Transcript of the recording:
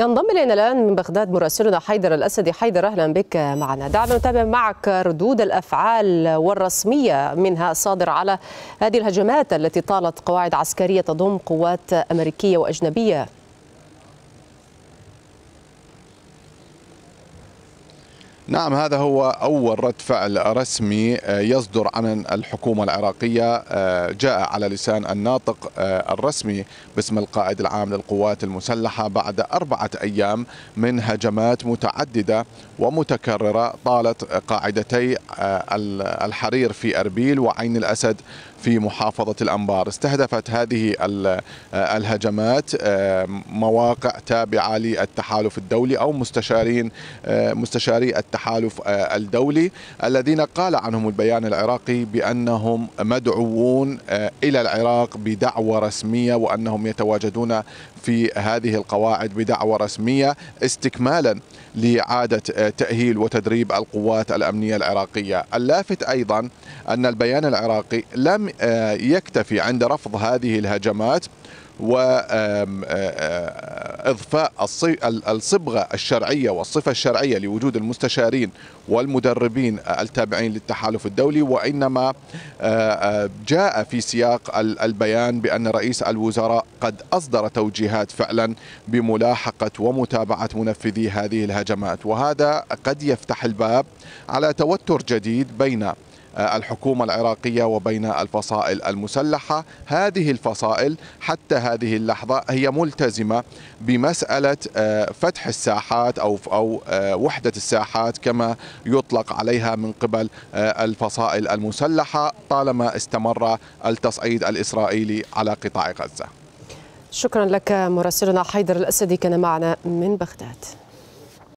ينضم الينا الان من بغداد مراسلنا حيدر الاسدي حيدر اهلا بك معنا دعنا نتابع معك ردود الافعال والرسميه منها الصادر على هذه الهجمات التي طالت قواعد عسكريه تضم قوات امريكيه واجنبيه نعم هذا هو أول رد فعل رسمي آه، يصدر عن الحكومة العراقية آه، جاء على لسان الناطق آه، الرسمي باسم القائد العام للقوات المسلحة بعد أربعة أيام من هجمات متعددة ومتكررة طالت قاعدتي الحرير في أربيل وعين الأسد في محافظة الأنبار استهدفت هذه الهجمات مواقع تابعة للتحالف الدولي أو مستشارين مستشاري التحالف التحالف آه، الدولي الذين قال عنهم البيان العراقي بأنهم مدعوون آه، إلى العراق بدعوة رسمية وأنهم يتواجدون في هذه القواعد بدعوة رسمية استكمالا لإعادة آه، تأهيل وتدريب القوات الأمنية العراقية اللافت أيضا أن البيان العراقي لم يكتفي عند رفض هذه الهجمات و إضفاء الصبغة الشرعية والصفة الشرعية لوجود المستشارين والمدربين التابعين للتحالف الدولي وإنما آه، آه، جاء في سياق البيان بأن رئيس الوزراء قد أصدر توجيهات فعلا بملاحقة ومتابعة منفذي هذه الهجمات وهذا قد يفتح الباب على توتر جديد بين آه، الحكومة العراقية وبين الفصائل المسلحة هذه الفصائل حتى هذه اللحظة هي ملتزمة بمسألة آه، فتح الساحات أو أو آه، وحدة الساحات كما يطلق عليها من قبل الفصائل المسلحة طالما استمر التصعيد الإسرائيلي على قطاع غزة شكرا لك مراسلنا حيدر الأسدي كان معنا من بغداد